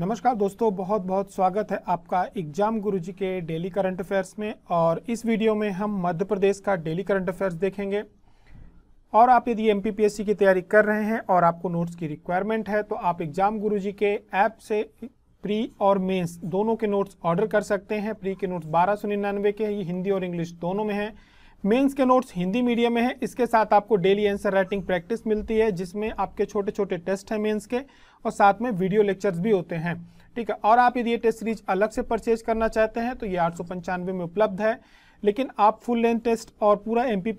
नमस्कार दोस्तों बहुत बहुत स्वागत है आपका एग्जाम गुरुजी के डेली करंट अफेयर्स में और इस वीडियो में हम मध्य प्रदेश का डेली करंट अफेयर्स देखेंगे और आप यदि एम की तैयारी कर रहे हैं और आपको नोट्स की रिक्वायरमेंट है तो आप एग्जाम गुरुजी के ऐप से प्री और मेंस दोनों के नोट्स ऑर्डर कर सकते हैं प्री के नोट्स बारह के ये हिंदी और इंग्लिश दोनों में हैं मेंस के नोट्स हिंदी मीडियम में है इसके साथ आपको डेली आंसर राइटिंग प्रैक्टिस मिलती है जिसमें आपके छोटे छोटे टेस्ट हैं मेंस के और साथ में वीडियो लेक्चर्स भी होते हैं ठीक है और आप यदि ये टेस्ट सीरीज अलग से परचेज करना चाहते हैं तो ये आठ में उपलब्ध है लेकिन आप फुल लेंथ टेस्ट और पूरा एम पी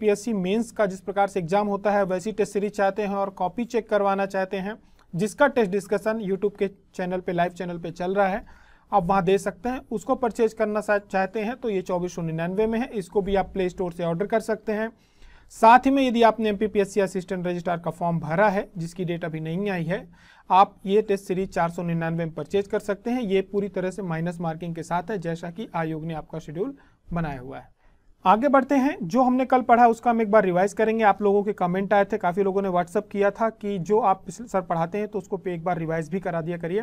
का जिस प्रकार से एग्जाम होता है वैसी टेस्ट सीरीज चाहते हैं और कॉपी चेक करवाना चाहते हैं जिसका टेस्ट डिस्कशन यूट्यूब के चैनल पर लाइव चैनल पर चल रहा है आप वहाँ दे सकते हैं उसको परचेज करना चाहते हैं तो ये चौबीस सौ निन्यानवे में है इसको भी आप प्ले स्टोर से ऑर्डर कर सकते हैं साथ ही में यदि आपने एम असिस्टेंट रजिस्ट्रार का फॉर्म भरा है जिसकी डेट अभी नहीं आई है आप ये टेस्ट सीरीज चार सौ निन्यानवे में परचेज कर सकते हैं ये पूरी तरह से माइनस मार्किंग के साथ है जैसा कि आयोग ने आपका शेड्यूल बनाया हुआ है आगे बढ़ते हैं जो हमने कल पढ़ा उसका हम एक बार रिवाइज करेंगे आप लोगों के कमेंट आए थे काफ़ी लोगों ने व्हाट्सअप किया था कि जो आप सर पढ़ाते हैं तो उसको पे एक बार रिवाइज भी करा दिया करिए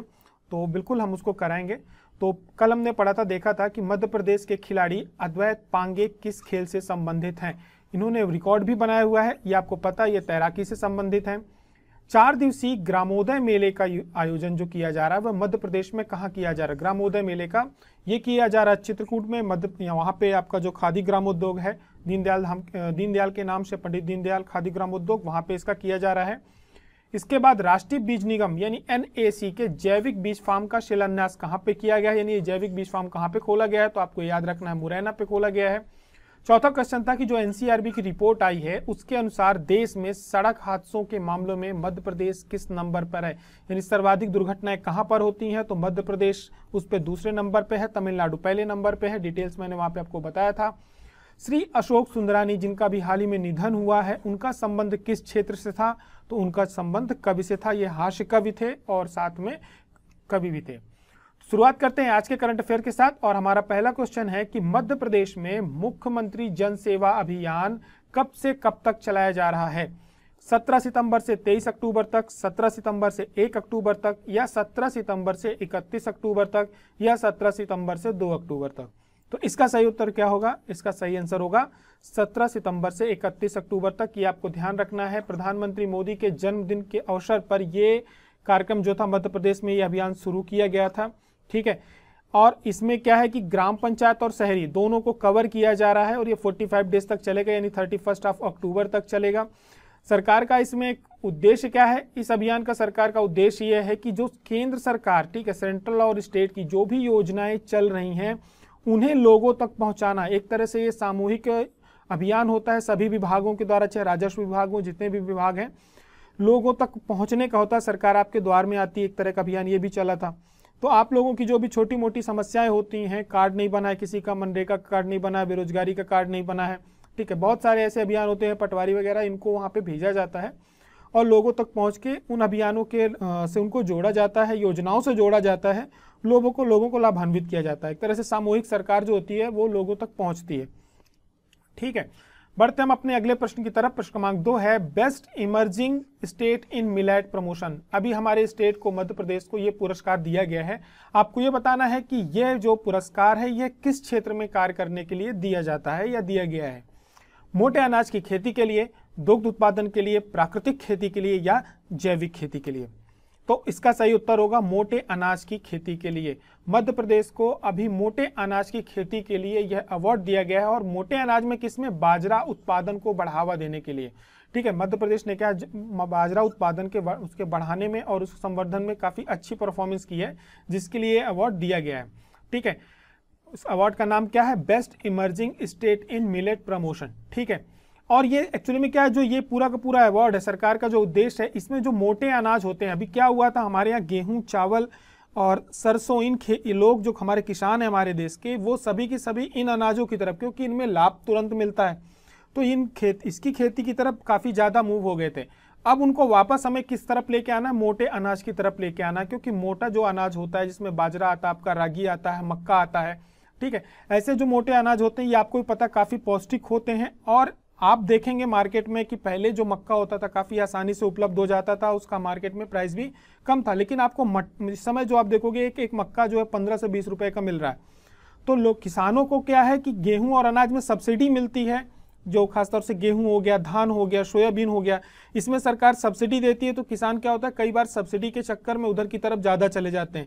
तो बिल्कुल हम उसको कराएंगे तो कल हमने पढ़ा था देखा था कि मध्य प्रदेश के खिलाड़ी अद्वैत पांगे किस खेल से संबंधित हैं इन्होंने रिकॉर्ड भी बनाया हुआ है ये आपको पता है ये तैराकी से संबंधित हैं चार दिवसीय ग्रामोदय मेले का आयोजन जो किया जा रहा है वह मध्य प्रदेश में कहाँ किया जा रहा है ग्रामोदय मेले का ये किया जा रहा है चित्रकूट में मध्य वहाँ पे आपका जो खादी ग्रामोद्योग है दीनदयाल हम दीनदयाल के नाम से पंडित दीनदयाल खादी ग्रामोद्योग वहाँ पे इसका किया जा रहा है इसके बाद राष्ट्रीय बीज निगम यानी एन के जैविक बीज फार्म का शिलान्यास कहाँ पे किया गया है यानी जैविक बीज फार्म कहाँ पे खोला गया है तो आपको याद रखना है मुरैना पे खोला गया है चौथा क्वेश्चन था कि जो एनसीआरबी की रिपोर्ट आई है उसके अनुसार देश में सड़क हादसों के मामलों में मध्य प्रदेश किस नंबर पर है यानी सर्वाधिक दुर्घटनाएं कहां पर होती हैं तो मध्य प्रदेश उस पर दूसरे नंबर पर है तमिलनाडु पहले नंबर पर है डिटेल्स मैंने वहां पे आपको बताया था श्री अशोक सुंदरानी जिनका भी हाल ही में निधन हुआ है उनका संबंध किस क्षेत्र से था तो उनका संबंध कवि से था ये हास्य कवि थे और साथ में कवि भी थे शुरुआत करते हैं आज के करंट अफेयर के साथ और हमारा पहला क्वेश्चन है कि मध्य प्रदेश में मुख्यमंत्री जन सेवा अभियान कब से कब तक चलाया जा रहा है 17 सितंबर से 23 अक्टूबर तक 17 सितंबर से 1 अक्टूबर तक या 17 सितंबर से 31 अक्टूबर तक या 17 सितंबर से 2 अक्टूबर तक तो इसका सही उत्तर क्या होगा इसका सही आंसर होगा 17 सितंबर से 31 अक्टूबर तक ये आपको ध्यान रखना है प्रधानमंत्री मोदी के जन्मदिन के अवसर पर ये कार्यक्रम जो था मध्य प्रदेश में ये अभियान शुरू किया गया था ठीक है और इसमें क्या है कि ग्राम पंचायत और शहरी दोनों को कवर किया जा रहा है और ये 45 डेज तक चलेगा यानी थर्टी फर्स्ट ऑफ अक्टूबर तक चलेगा सरकार का इसमें एक उद्देश्य क्या है इस अभियान का सरकार का उद्देश्य यह है कि जो केंद्र सरकार ठीक है सेंट्रल और स्टेट की जो भी योजनाएं चल रही हैं उन्हें लोगों तक पहुंचाना एक तरह से ये सामूहिक अभियान होता है सभी विभागों के द्वारा चाहे राजस्व विभाग हो जितने भी विभाग हैं लोगों तक पहुंचने का होता है सरकार आपके द्वार में आती है एक तरह का अभियान ये भी चला था तो आप लोगों की जो भी छोटी मोटी समस्याएं होती हैं कार्ड नहीं बना है किसी का मनरेगा का कार्ड नहीं बना है बेरोजगारी का कार्ड नहीं बना है ठीक है बहुत सारे ऐसे अभियान होते हैं पटवारी वगैरह इनको वहाँ पर भेजा जाता है और लोगों तक पहुँच के उन अभियानों के से उनको जोड़ा जाता है योजनाओं से जोड़ा जाता है लोगों को लोगों को लाभान्वित किया जाता है एक तरह से सामूहिक सरकार जो होती है वो लोगों तक पहुंचती है ठीक है बढ़ते हम अपने अगले प्रश्न की तरफ प्रश्न क्रमांक दो है best emerging state in millet promotion अभी हमारे स्टेट को मध्य प्रदेश को यह पुरस्कार दिया गया है आपको यह बताना है कि यह जो पुरस्कार है यह किस क्षेत्र में कार्य करने के लिए दिया जाता है या दिया गया है मोटे अनाज की खेती के लिए दुग्ध उत्पादन के लिए प्राकृतिक खेती के लिए या जैविक खेती के लिए तो इसका सही उत्तर होगा मोटे अनाज की खेती के लिए मध्य प्रदेश को अभी मोटे अनाज की खेती के लिए यह अवार्ड दिया गया है और मोटे अनाज में किसमें बाजरा उत्पादन को बढ़ावा देने के लिए ठीक है मध्य प्रदेश ने क्या बाजरा उत्पादन के उसके बढ़ाने में और उसके संवर्धन में काफ़ी अच्छी परफॉर्मेंस की है जिसके लिए अवार्ड दिया गया है ठीक है उस अवार्ड का नाम क्या है best emerging state in millet promotion ठीक है और ये एक्चुअली में क्या है जो ये पूरा का पूरा अवार्ड है सरकार का जो उद्देश्य है इसमें जो मोटे अनाज होते हैं अभी क्या हुआ था हमारे यहाँ गेहूँ चावल और सरसों इन खे लोग जो हमारे किसान हैं हमारे देश के वो सभी के सभी इन अनाजों की तरफ क्योंकि इनमें लाभ तुरंत मिलता है तो इन खेत इसकी खेती की तरफ काफ़ी ज़्यादा मूव हो गए थे अब उनको वापस हमें किस तरफ लेके आना मोटे अनाज की तरफ लेके आना क्योंकि मोटा जो अनाज होता है जिसमें बाजरा आता है आपका रागी आता है मक्का आता है ठीक है ऐसे जो मोटे अनाज होते हैं ये आपको भी पता काफ़ी पौष्टिक होते हैं और आप देखेंगे मार्केट में कि पहले जो मक्का होता था काफ़ी आसानी से उपलब्ध हो जाता था उसका मार्केट में प्राइस भी कम था लेकिन आपको इस समय जो आप देखोगे एक एक मक्का जो है पंद्रह से बीस रुपए का मिल रहा है तो लोग किसानों को क्या है कि गेहूं और अनाज में सब्सिडी मिलती है जो खासतौर से गेहूं हो गया धान हो गया सोयाबीन हो गया इसमें सरकार सब्सिडी देती है तो किसान क्या होता है कई बार सब्सिडी के चक्कर में उधर की तरफ ज़्यादा चले जाते हैं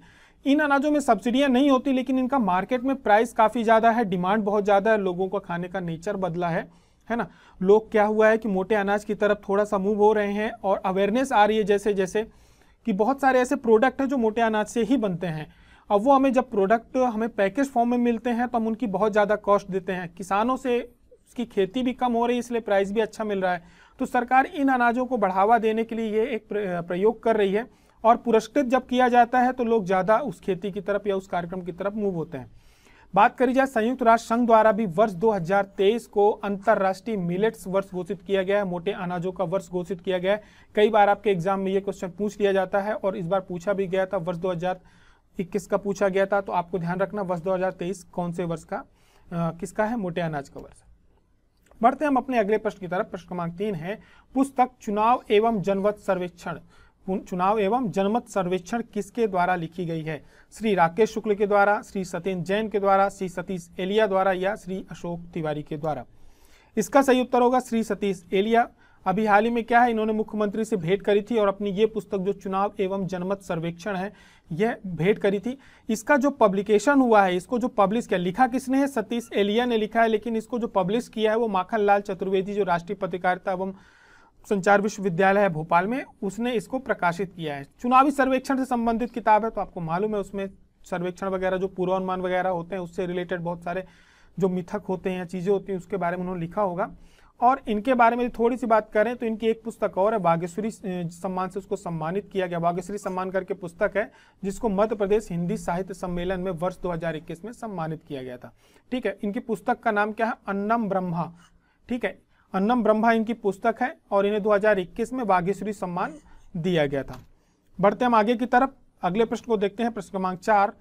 इन अनाजों में सब्सिडियाँ नहीं होती लेकिन इनका मार्केट में प्राइस काफ़ी ज़्यादा है डिमांड बहुत ज़्यादा है लोगों का खाने का नेचर बदला है है ना लोग क्या हुआ है कि मोटे अनाज की तरफ थोड़ा सा मूव हो रहे हैं और अवेयरनेस आ रही है जैसे जैसे कि बहुत सारे ऐसे प्रोडक्ट हैं जो मोटे अनाज से ही बनते हैं अब वो हमें जब प्रोडक्ट हमें पैकेज फॉर्म में मिलते हैं तो हम उनकी बहुत ज़्यादा कॉस्ट देते हैं किसानों से उसकी खेती भी कम हो रही है इसलिए प्राइस भी अच्छा मिल रहा है तो सरकार इन अनाजों को बढ़ावा देने के लिए ये एक प्रयोग कर रही है और पुरस्कृत जब किया जाता है तो लोग ज़्यादा उस खेती की तरफ या उस कार्यक्रम की तरफ मूव होते हैं बात करी जाए संयुक्त राष्ट्र संघ द्वारा भी वर्ष 2023 को अंतरराष्ट्रीय मिलेट्स वर्ष घोषित किया गया है मोटे अनाजों का वर्ष घोषित किया गया है कई बार आपके एग्जाम में ये क्वेश्चन पूछ लिया जाता है और इस बार पूछा भी गया था वर्ष 2021 का पूछा गया था तो आपको ध्यान रखना वर्ष दो कौन से वर्ष का आ, किसका है मोटे अनाज का वर्ष बढ़ते हम अपने अगले प्रश्न की तरफ प्रश्न क्रमांक तीन है पुस्तक चुनाव एवं जनवत सर्वेक्षण चुनाव एवं जनमत सर्वेक्षण किसके द्वारा लिखी गई है श्री राकेश शुक्ल के द्वारा श्री सत्येंद्र जैन के द्वारा श्री सतीश एलिया द्वारा या श्री अशोक तिवारी के द्वारा इसका सही उत्तर होगा श्री सतीश एलिया अभी हाल ही में क्या है इन्होंने मुख्यमंत्री से भेंट करी थी और अपनी ये पुस्तक जो चुनाव एवं जनमत सर्वेक्षण है यह भेंट करी थी इसका जो पब्लिकेशन हुआ है इसको जो पब्लिश किया लिखा किसने है सतीश एलिया ने लिखा है लेकिन इसको जो पब्लिश किया है वो माखन लाल चतुर्वेदी जो राष्ट्रीय पत्रकारिता एवं संचार विश्वविद्यालय है भोपाल में उसने इसको प्रकाशित किया है चुनावी सर्वेक्षण से संबंधित किताब है तो आपको मालूम है उसमें सर्वेक्षण वगैरह जो पूर्वानुमान वगैरह होते हैं उससे रिलेटेड बहुत सारे जो मिथक होते हैं चीज़ें होती हैं उसके बारे में उन्होंने लिखा होगा और इनके बारे में थोड़ी सी बात करें तो इनकी एक पुस्तक और है बागेश्वरी सम्मान से उसको सम्मानित किया गया बागेश्वरी सम्मान करके पुस्तक है जिसको मध्य प्रदेश हिंदी साहित्य सम्मेलन में वर्ष 2021 में सम्मानित किया गया था ठीक है इनकी पुस्तक का नाम क्या है अन्नम ब्रह्मा ठीक है अन्नम ब्रह्मा इनकी पुस्तक है और इन्हें 2021 में बागेश्वरी सम्मान दिया गया था बढ़ते हम आगे की तरफ अगले प्रश्न को देखते हैं प्रश्न क्रमांक चार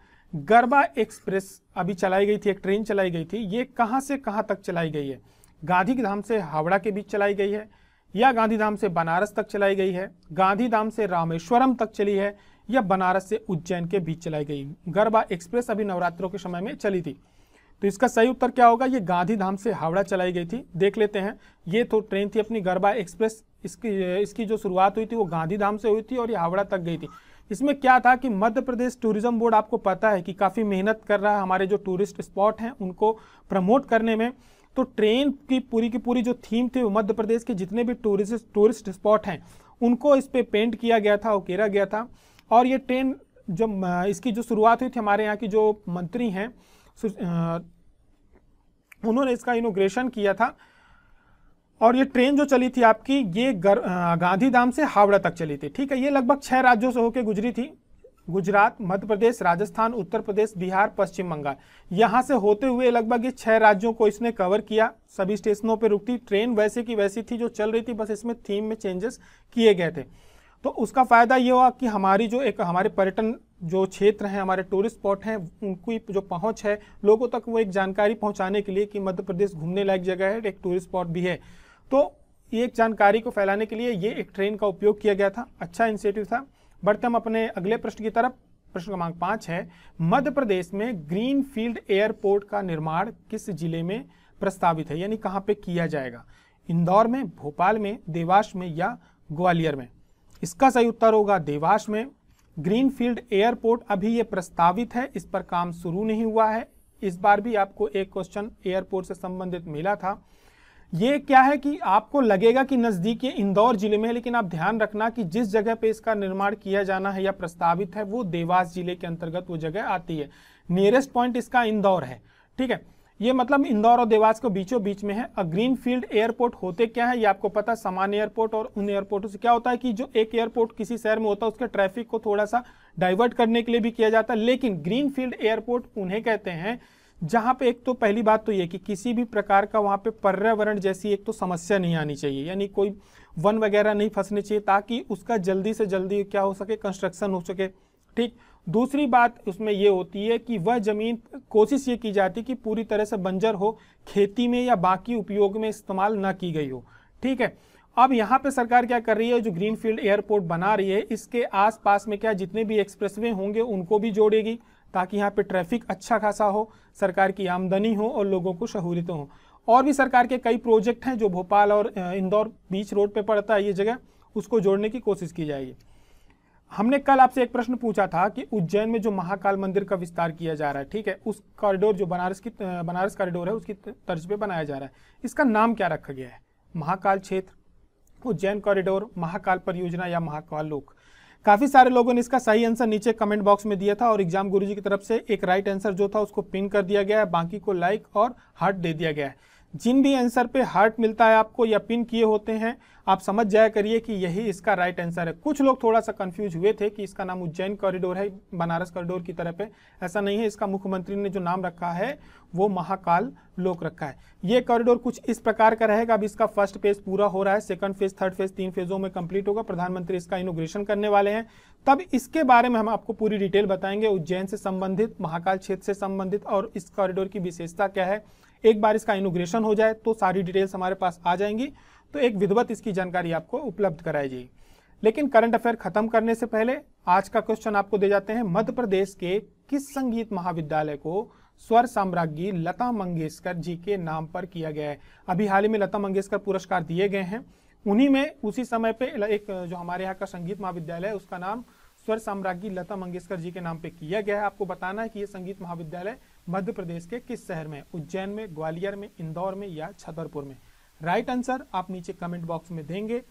गरबा एक्सप्रेस अभी चलाई गई थी एक ट्रेन चलाई गई थी ये कहाँ से कहाँ तक चलाई गई है गांधी धाम से हावड़ा के बीच चलाई गई है या गांधी धाम से बनारस तक चलाई गई है गांधी धाम से रामेश्वरम तक चली है या बनारस से उज्जैन के बीच चलाई गई गरबा एक्सप्रेस अभी नवरात्रों के समय में चली थी तो इसका सही उत्तर क्या होगा ये गांधीधाम से हावड़ा चलाई गई थी देख लेते हैं ये तो ट्रेन थी अपनी गरबा एक्सप्रेस इसकी इसकी जो शुरुआत हुई थी वो गांधीधाम से हुई थी और ये हावड़ा तक गई थी इसमें क्या था कि मध्य प्रदेश टूरिज्म बोर्ड आपको पता है कि काफ़ी मेहनत कर रहा है हमारे जो टूरिस्ट स्पॉट हैं उनको प्रमोट करने में तो ट्रेन की पूरी की पूरी जो थीम थी वो मध्य प्रदेश के जितने भी टूरिस्ट टूरिस्ट स्पॉट हैं उनको इस पर पेंट किया गया था उकेरा गया था और ये ट्रेन जब इसकी जो शुरुआत हुई थी हमारे यहाँ की जो मंत्री हैं उन्होंने इसका इनोग्रेशन किया था और ये ट्रेन जो चली थी आपकी ये गांधीधाम से हावड़ा तक चली थी ठीक है ये लगभग छः राज्यों से होकर गुजरी थी गुजरात मध्य प्रदेश राजस्थान उत्तर प्रदेश बिहार पश्चिम बंगाल यहाँ से होते हुए लगभग ये छः राज्यों को इसने कवर किया सभी स्टेशनों पर रुकती ट्रेन वैसे की वैसी थी जो चल रही थी बस इसमें थीम में चेंजेस किए गए थे तो उसका फ़ायदा ये हुआ कि हमारी जो एक हमारे पर्यटन जो क्षेत्र हैं हमारे टूरिस्ट स्पॉट हैं उनकी जो पहुंच है लोगों तक वो एक जानकारी पहुंचाने के लिए कि मध्य प्रदेश घूमने लायक जगह है एक टूरिस्ट स्पॉट भी है तो ये एक जानकारी को फैलाने के लिए ये एक ट्रेन का उपयोग किया गया था अच्छा इनिशिएटिव था बढ़ते हम अपने अगले प्रश्न की तरफ प्रश्न क्रमांक पाँच है मध्य प्रदेश में ग्रीन फील्ड एयरपोर्ट का निर्माण किस जिले में प्रस्तावित है यानी कहाँ पे किया जाएगा इंदौर में भोपाल में देवास में या ग्वालियर में इसका सही उत्तर होगा देवास में ग्रीनफील्ड एयरपोर्ट अभी ये प्रस्तावित है इस पर काम शुरू नहीं हुआ है इस बार भी आपको एक क्वेश्चन एयरपोर्ट से संबंधित मिला था ये क्या है कि आपको लगेगा कि नज़दीक ये इंदौर जिले में है लेकिन आप ध्यान रखना कि जिस जगह पे इसका निर्माण किया जाना है या प्रस्तावित है वो देवास जिले के अंतर्गत वो जगह आती है नियरेस्ट पॉइंट इसका इंदौर है ठीक है ये मतलब इंदौर और देवास के बीचों बीच में है अ ग्रीन फील्ड एयरपोर्ट होते क्या है ये आपको पता है सामान्य एयरपोर्ट और उन एयरपोर्टों से क्या होता है कि जो एक एयरपोर्ट किसी शहर में होता है उसके ट्रैफिक को थोड़ा सा डाइवर्ट करने के लिए भी किया जाता है लेकिन ग्रीन फील्ड एयरपोर्ट उन्हें कहते हैं जहाँ पे एक तो पहली बात तो ये कि किसी भी प्रकार का वहाँ पे पर्यावरण जैसी एक तो समस्या नहीं आनी चाहिए यानी कोई वन वगैरह नहीं फंसने चाहिए ताकि उसका जल्दी से जल्दी क्या हो सके कंस्ट्रक्शन हो सके ठीक दूसरी बात उसमें ये होती है कि वह ज़मीन कोशिश ये की जाती है कि पूरी तरह से बंजर हो खेती में या बाकी उपयोग में इस्तेमाल ना की गई हो ठीक है अब यहाँ पे सरकार क्या कर रही है जो ग्रीनफील्ड एयरपोर्ट बना रही है इसके आसपास में क्या जितने भी एक्सप्रेसवे होंगे उनको भी जोड़ेगी ताकि यहाँ पे ट्रैफिक अच्छा खासा हो सरकार की आमदनी हो और लोगों को सहूलियत हों और भी सरकार के कई प्रोजेक्ट हैं जो भोपाल और इंदौर बीच रोड पे पड़ता है ये जगह उसको जोड़ने की कोशिश की जाएगी हमने कल आपसे एक प्रश्न पूछा था कि उज्जैन में जो महाकाल मंदिर का विस्तार किया जा रहा है ठीक है उस कॉरिडोर जो बनारस की बनारस कॉरिडोर है उसकी तर्ज पे बनाया जा रहा है इसका नाम क्या रखा गया है महाकाल क्षेत्र उज्जैन कॉरिडोर महाकाल परियोजना या महाकाल लोक काफ़ी सारे लोगों ने इसका सही आंसर नीचे कमेंट बॉक्स में दिया था और एग्जाम गुरुजी की तरफ से एक राइट आंसर जो था उसको पिन कर दिया गया है बाकी को लाइक और हार्ट दे दिया गया है जिन भी आंसर पे हार्ट मिलता है आपको या पिन किए होते हैं आप समझ जाया करिए कि यही इसका राइट आंसर है कुछ लोग थोड़ा सा कंफ्यूज हुए थे कि इसका नाम उज्जैन कॉरिडोर है बनारस कॉरिडोर की तरफ है ऐसा नहीं है इसका मुख्यमंत्री ने जो नाम रखा है वो महाकाल लोक रखा है ये कॉरिडोर कुछ इस प्रकार का रहेगा अब इसका फर्स्ट फेज पूरा हो रहा है सेकंड फेज थर्ड फेज तीन फेजों में कंप्लीट होगा प्रधानमंत्री इसका इनोग्रेशन करने वाले हैं तब इसके बारे में हम आपको पूरी डिटेल बताएंगे उज्जैन से संबंधित महाकाल क्षेत्र से संबंधित और इस कॉरिडोर की विशेषता क्या है एक बार इसका इनोग्रेशन हो जाए तो सारी डिटेल्स हमारे पास आ जाएंगी तो एक विधिवत इसकी जानकारी आपको उपलब्ध कराई जाएगी लेकिन करंट अफेयर खत्म करने से पहले आज का क्वेश्चन आपको दे जाते हैं मध्य प्रदेश के किस संगीत महाविद्यालय को स्वर साम्राज्ञी लता मंगेशकर जी के नाम पर किया गया है अभी हाल ही में लता मंगेशकर पुरस्कार दिए गए हैं उन्हीं में उसी समय पे एक जो हमारे यहाँ का संगीत महाविद्यालय है उसका नाम स्वर साम्राज्ञी लता मंगेशकर जी के नाम पे किया गया है आपको बताना है कि ये संगीत महाविद्यालय मध्य प्रदेश के किस शहर में उज्जैन में ग्वालियर में इंदौर में या छतरपुर में राइट आंसर आप नीचे कमेंट बॉक्स में देंगे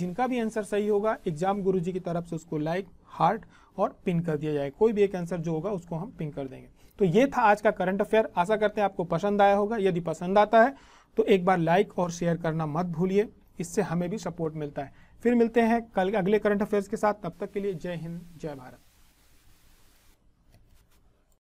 जिनका भी आंसर सही होगा एग्जाम गुरु जी की तरफ से उसको लाइक हार्ट और पिन कर दिया जाए कोई भी एक आंसर जो होगा उसको हम पिन कर देंगे तो ये था आज का करंट अफेयर आशा करते हैं आपको पसंद आया होगा यदि पसंद आता है तो एक बार लाइक और शेयर करना मत भूलिए इससे हमें भी सपोर्ट मिलता है फिर मिलते हैं कल अगले करंट अफेयर्स के साथ तब तक के लिए जय हिंद जय भारत